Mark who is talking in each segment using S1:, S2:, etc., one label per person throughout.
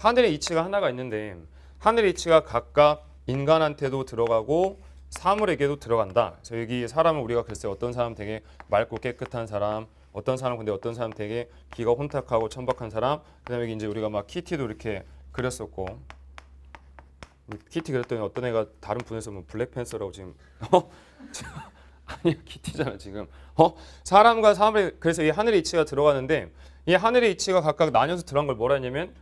S1: 하늘의 이치가 하나가 있는데 하늘의 이치가 각각 인간한테도 들어가고 사물에게도 들어간다. 그래서 여기 사람은 우리가 글쎄 어떤 사람 되게 맑고 깨끗한 사람, 어떤 사람 근데 어떤 사람 되게 기가 혼탁하고 천박한 사람, 그다음에 이제 우리가 막 키티도 이렇게 그렸었고 키티 그랬더니 어떤 애가 다른 분에서 뭐 블랙팬서라고 지금 어? 아니 키티잖아 지금 어? 사람과 사물 그래서 이 하늘의 이치가 들어가는데 이 하늘의 이치가 각각 나뉘어서 들어간 걸 뭐라 했냐면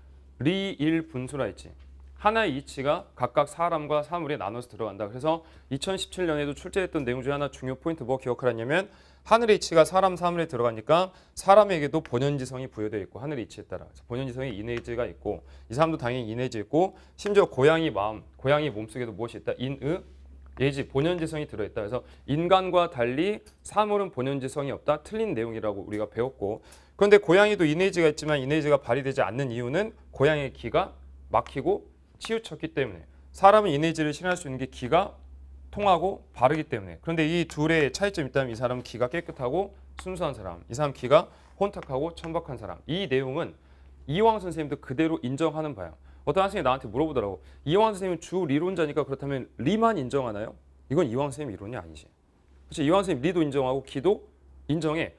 S1: 리일 분수라 했지. 하나의 이치가 각각 사람과 사물에 나눠서 들어간다. 그래서 2017년에도 출제했던 내용 중에 하나 중요 포인트 뭐 기억하라냐면 하늘의 이치가 사람 사물에 들어가니까 사람에게도 본연지성이 부여되어 있고 하늘의 이치에 따라 본연지성이 인의지가 있고 이 사람도 당연히 인의지 있고 심지어 고양이 마음, 고양이 몸속에도 무엇이 있다? 인의 예지 본연지성이 들어있다. 그래서 인간과 달리 사물은 본연지성이 없다. 틀린 내용이라고 우리가 배웠고 그런데 고양이도 이네지가 있지만 이네지가 발휘되지 않는 이유는 고양이의 기가 막히고 치우쳤기 때문에 사람은 이네지를 실현할 수 있는 게 기가 통하고 바르기 때문에 그런데 이 둘의 차이점이 있다면 이 사람은 기가 깨끗하고 순수한 사람 이 사람 기가 혼탁하고 천박한 사람 이 내용은 이왕 선생님도 그대로 인정하는 바예요. 어떤 학생이 나한테 물어보더라고. 이왕 선생님 주 리론자니까 그렇다면 리만 인정하나요? 이건 이왕 선생님 이론이 아니지. 그렇지 이왕 선생님 리도 인정하고 기도 인정해.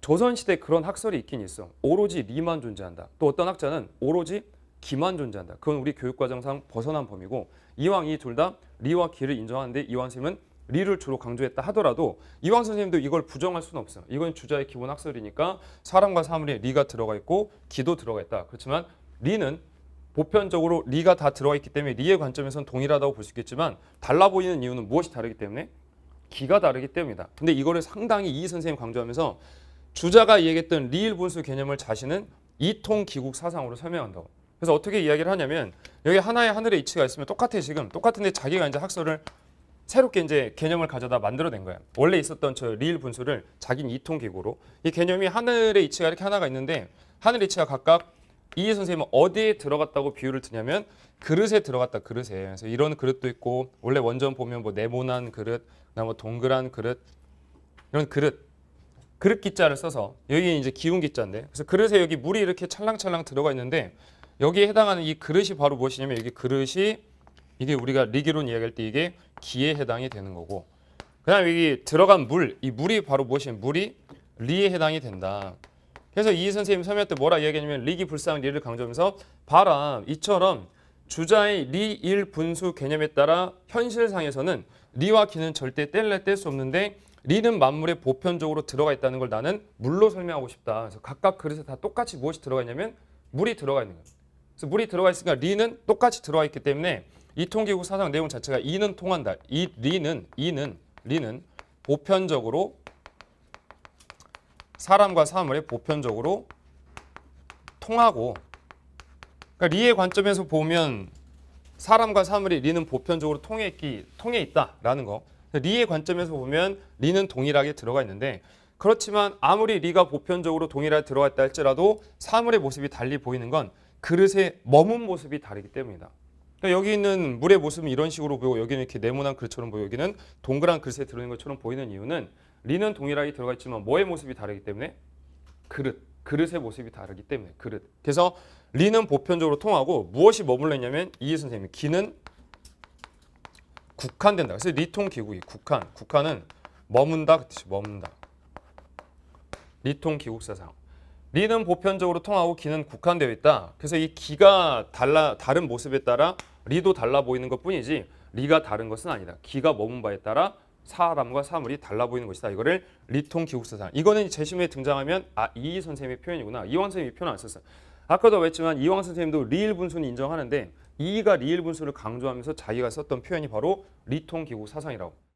S1: 조선시대 그런 학설이 있긴 있어. 오로지 리만 존재한다. 또 어떤 학자는 오로지 기만 존재한다. 그건 우리 교육과정상 벗어난 범위고 이왕 이 둘 다 리와 기를 인정하는데 이왕 선생님은 리를 주로 강조했다 하더라도 이왕 선생님도 이걸 부정할 수는 없어요. 이건 주자의 기본 학설이니까 사람과 사물에 리가 들어가 있고 기도 들어가 있다. 그렇지만 리는 보편적으로 리가 다들어와 있기 때문에 리의 관점에서는 동일하다고 볼 수 있겠지만 달라 보이는 이유는 무엇이 다르기 때문에 기가 다르기 때문이다. 근데 이거를 상당히 이 선생님 강조하면서 주자가 얘기했던 리일 분수 개념을 자신은 이통 기국 사상으로 설명한다고. 그래서 어떻게 이야기를 하냐면 여기 하나의 하늘의 이치가 있으면 똑같아 지금 똑같은데 자기가 이제 학설을 새롭게 이제 개념을 가져다 만들어낸 거야. 원래 있었던 저 리일 분수를 자기는 이통 기구로 이 개념이 하늘의 이치가 이렇게 하나가 있는데 하늘의 이치가 각각 이 선생님은 어디에 들어갔다고 비유를 드냐면 그릇에 들어갔다 그릇에 그래서 이런 그릇도 있고 원래 원전 보면 뭐 네모난 그릇 그뭐 동그란 그릇 이런 그릇 그릇 기자를 써서 여기 이제 기운 기자인데 그래서 그릇에 여기 물이 이렇게 찰랑찰랑 들어가 있는데 여기에 해당하는 이 그릇이 바로 무엇이냐면 여기 그릇이 이게 우리가 리기론 이야기할 때 이게 기에 해당이 되는 거고 그다음 여기 들어간 물 이 물이 바로 무엇이냐면 물이 리에 해당이 된다. 그래서 이 선생님 이 설명할 때 뭐라 이야기했냐면 리기 불상 리를 강조하면서 봐라 이처럼 주자의 리, 일, 분수 개념에 따라 현실상에서는 리와 기는 절대 뗄래 뗄 수 없는데 리는 만물에 보편적으로 들어가 있다는 걸 나는 물로 설명하고 싶다. 그래서 각각 그릇에 다 똑같이 무엇이 들어가 있냐면 물이 들어가 있는 거예요. 그래서 물이 들어가 있으니까 리는 똑같이 들어가 있기 때문에 이통기구 사상 내용 자체가 이는 통한다. 이 리는 이는 리는 보편적으로 사람과 사물이 보편적으로 통하고 그러니까 리의 관점에서 보면 사람과 사물이 리는 보편적으로 통했기, 통해 있다라는 거. 리의 관점에서 보면 리는 동일하게 들어가 있는데 그렇지만 아무리 리가 보편적으로 동일하게 들어갔다 할지라도 사물의 모습이 달리 보이는 건 그릇에 머문 모습이 다르기 때문이다. 그러니까 여기 있는 물의 모습은 이런 식으로 보이고 여기는 이렇게 네모난 그릇처럼 보이고 여기는 동그란 그릇에 들어있는 것처럼 보이는 이유는 리는 동일하게 들어가 있지만 뭐의 모습이 다르기 때문에 그릇, 그릇의 모습이 다르기 때문에 그릇. 그래서 리는 보편적으로 통하고 무엇이 머물러 있냐면 이해 선생님 기는 국한된다. 그래서 리통 기구이 국한, 국한은 머문다 그 뜻이 머문다. 리통 기국 사상. 리는 보편적으로 통하고 기는 국한되어 있다. 그래서 이 기가 달라 다른 모습에 따라 리도 달라 보이는 것뿐이지 리가 다른 것은 아니다. 기가 머문 바에 따라 사람과 사물이 달라 보이는 것이다. 이거를 리통 기국사상. 이거는 재심에 등장하면 아이 선생님의 표현이구나. 이왕 선생님이 표현 안 썼어. 아까도 했지만 이왕 선생님도 리을 분수는 인정하는데 이가 리을 분수를 강조하면서 자기가 썼던 표현이 바로 리통 기국사상이라고.